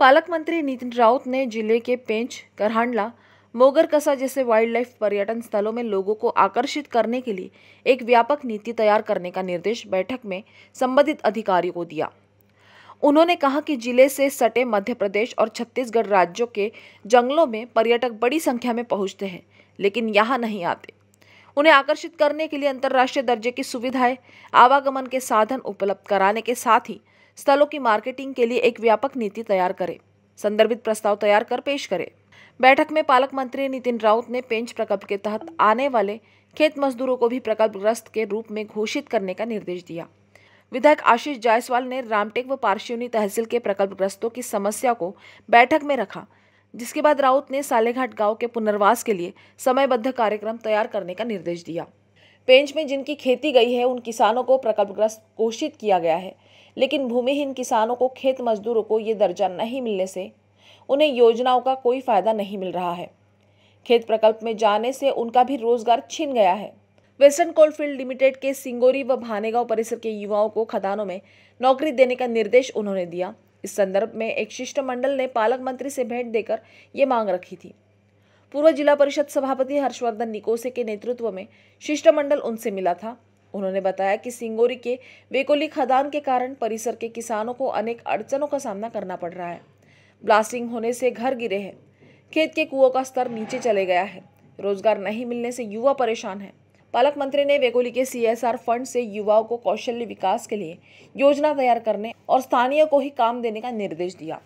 पालक मंत्री नितिन राउत ने जिले के पेंच करहांडला मोगरकसा जैसे वाइल्ड लाइफ पर्यटन स्थलों में लोगों को आकर्षित करने के लिए एक व्यापक नीति तैयार करने का निर्देश बैठक में संबंधित अधिकारियों को दिया उन्होंने कहा कि जिले से सटे मध्य प्रदेश और छत्तीसगढ़ राज्यों के जंगलों में पर्यटक बड़ी संख्या में पहुंचते हैं लेकिन यहाँ नहीं आते उन्हें आकर्षित करने के लिए अंतर्राष्ट्रीय दर्जे की सुविधाएं आवागमन के साधन उपलब्ध कराने के साथ ही स्थलों की मार्केटिंग के लिए एक व्यापक नीति तैयार करे संदर्भित प्रस्ताव तैयार कर पेश करे बैठक में पालक मंत्री नितिन राउत ने पेंच प्रकल्प के तहत आने वाले खेत मजदूरों को भी प्रकल्प ग्रस्त के रूप में घोषित करने का निर्देश दिया विधायक आशीष जायसवाल ने रामटेक व पार्शिवनी तहसील के प्रकल्प ग्रस्तों की समस्या को बैठक में रखा जिसके बाद राउत ने सालेघाट गांव के पुनर्वास के लिए समयबद्ध कार्यक्रम तैयार करने का निर्देश दिया पेंच में जिनकी खेती गई है उन किसानों को प्रकल्पग्रस्त घोषित किया गया है लेकिन भूमिहीन किसानों को खेत मजदूरों को ये दर्जा नहीं मिलने से उन्हें योजनाओं का कोई फायदा नहीं मिल रहा है खेत प्रकल्प में जाने से उनका भी रोजगार छिन गया है वेस्टर्न कोलफील्ड लिमिटेड के सिंगोरी व भानेगांव परिसर के युवाओं को खदानों में नौकरी देने का निर्देश उन्होंने दिया इस संदर्भ में एक शिष्टमंडल ने पालक मंत्री से भेंट देकर ये मांग रखी थी पूर्व जिला परिषद सभापति हर्षवर्धन निकोसे के नेतृत्व में शिष्टमंडल उनसे मिला था उन्होंने बताया कि सिंगोरी के वेकोली खदान के कारण परिसर के किसानों को अनेक अड़चनों का सामना करना पड़ रहा है ब्लास्टिंग होने से घर गिरे हैं खेत के कुओं का स्तर नीचे चले गया है रोजगार नहीं मिलने से युवा परेशान है पालक मंत्री ने वेकोली के सीएसआर फंड से युवाओं को कौशल्य विकास के लिए योजना तैयार करने और स्थानीय को ही काम देने का निर्देश दिया